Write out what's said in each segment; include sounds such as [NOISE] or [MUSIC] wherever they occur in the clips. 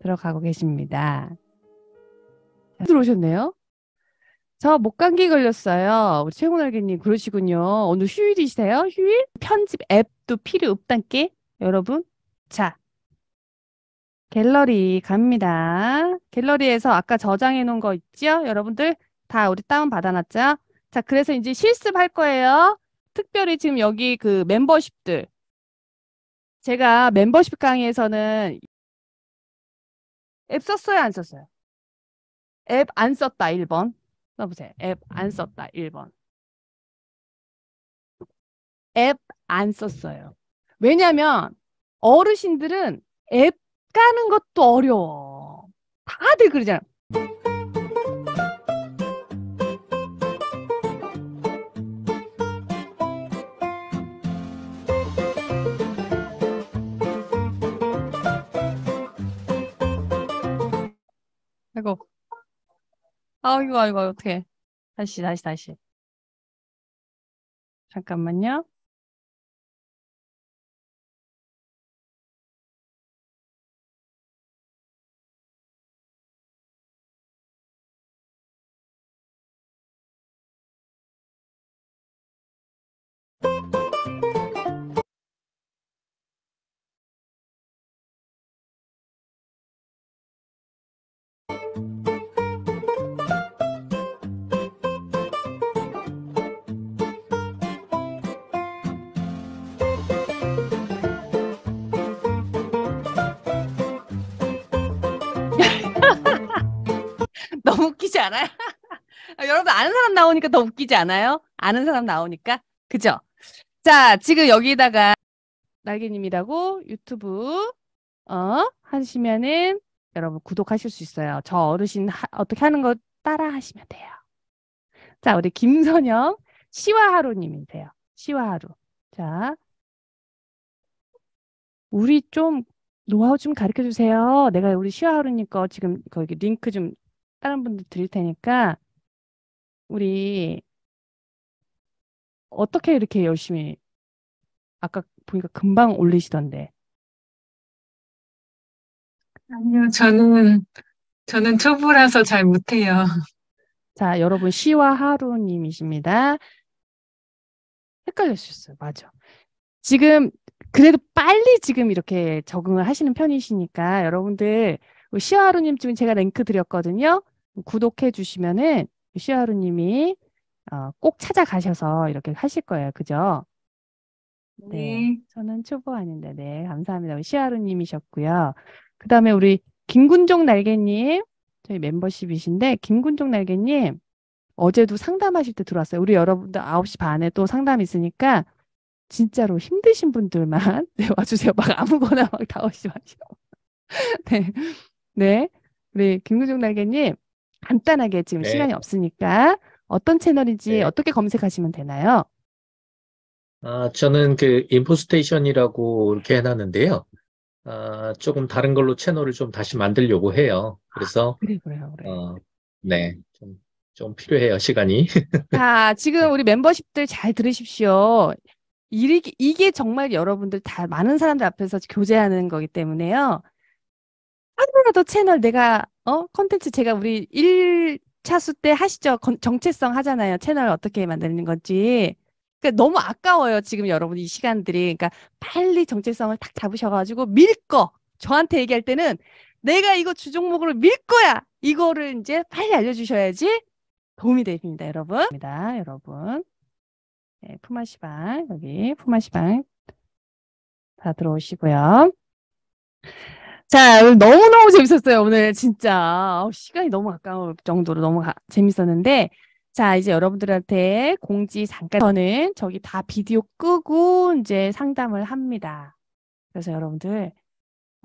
들어가고 계십니다. 들어오셨네요. 저 목감기 걸렸어요. 우리 최홍날개님 그러시군요. 오늘 휴일이세요? 휴일? 편집 앱도 필요 없단께 여러분. 자 갤러리 갑니다. 갤러리에서 아까 저장해 놓은 거 있죠? 여러분들 다 우리 다운 받아놨죠? 자 그래서 이제 실습할 거예요. 특별히 지금 여기 그 멤버십들 제가 멤버십 강의에서는 앱 썼어요? 안 썼어요? 앱 안 썼다 1번. 써보세요. 앱 안 썼다 1번. 앱 안 썼어요. 왜냐면 하 어르신들은 앱 까는 것도 어려워. 다들 그러잖아. 아, 아이고. 아이고, 아이고, 어떡해. 다시, 다시, 다시. 잠깐만요. 알아요? [LAUGHS] 아, 여러분 아는 사람 나오니까 더 웃기지 않아요? 아는 사람 나오니까 그죠? 자 지금 여기다가 날개님이라고 유튜브 어 하시면은 여러분 구독하실 수 있어요. 저 어르신 하, 어떻게 하는 거 따라 하시면 돼요. 자 우리 김선영 시화하루님이세요시화하루자 우리 좀 노하우 좀 가르쳐 주세요. 내가 우리 시화하루님거 지금 거기 링크 좀 다른 분들 드릴 테니까 우리 어떻게 이렇게 열심히 아까 보니까 금방 올리시던데. 아니요, 저는 저는 초보라서 잘 못해요. 자, 여러분 시와 하루님이십니다. 헷갈릴 수 있어요, 맞아. 지금 그래도 빨리 지금 이렇게 적응을 하시는 편이시니까 여러분들 시와 하루님 지금 제가 랭크 드렸거든요. 구독해 주시면은 시아루님이 어, 꼭 찾아가셔서 이렇게 하실 거예요. 그죠? 네. 네. 저는 초보 아닌데, 네. 감사합니다. 우 시아루님이셨고요. 그 다음에 우리 김군종 날개님, 저희 멤버십이신데, 김군종 날개님, 어제도 상담하실 때 들어왔어요. 우리 여러분들 9시 반에 또 상담 있으니까, 진짜로 힘드신 분들만 [LAUGHS] 네, 와주세요. 막 아무거나 막 다 [LAUGHS] 오시지 마시고. [LAUGHS] 네. 네. 우리 김군종 날개님, 간단하게 지금 네. 시간이 없으니까 어떤 채널인지 네. 어떻게 검색하시면 되나요? 아, 저는 그 인포스테이션이라고 이렇게 해놨는데요. 아, 조금 다른 걸로 채널을 좀 다시 만들려고 해요. 그래서 그래, 아, 그래 그래. 어, 네, 좀, 좀 필요해요 시간이. [LAUGHS] 자, 지금 우리 멤버십들 잘 들으십시오. 이게, 이게 정말 여러분들 다 많은 사람들 앞에서 교제하는 거기 때문에요. 하루라도 채널 내가 어 컨텐츠 제가 우리 1차수 때 하시죠 정체성 하잖아요 채널 어떻게 만드는 건지 그러니까 너무 아까워요 지금 여러분 이 시간들이 그러니까 빨리 정체성을 딱 잡으셔가지고 밀거 저한테 얘기할 때는 내가 이거 주종목으로 밀 거야 이거를 이제 빨리 알려주셔야지 도움이 됩니다 여러분 입니다 여러분 네, 품앗이방 여기 품앗이방 다 들어오시고요. 자, 오늘 너무너무 재밌었어요. 오늘 진짜 시간이 너무 아까울 정도로 너무 가, 재밌었는데 자, 이제 여러분들한테 공지 잠깐 저는 저기 다 비디오 끄고 이제 상담을 합니다. 그래서 여러분들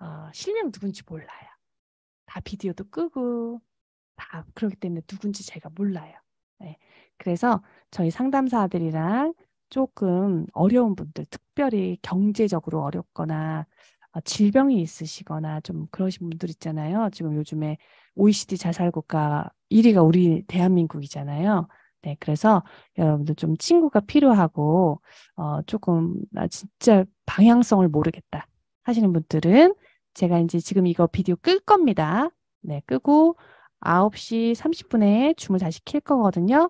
어, 실명 누군지 몰라요. 다 비디오도 끄고 다 그렇기 때문에 누군지 제가 몰라요. 네. 그래서 저희 상담사들이랑 조금 어려운 분들, 특별히 경제적으로 어렵거나 아, 질병이 있으시거나 좀 그러신 분들 있잖아요. 지금 요즘에 OECD 자살국가 1위가 우리 대한민국이잖아요. 네, 그래서 여러분들 좀 친구가 필요하고 어 조금 나 진짜 방향성을 모르겠다 하시는 분들은 제가 이제 지금 이거 비디오 끌 겁니다. 네, 끄고 9시 30분에 줌을 다시 킬 거거든요.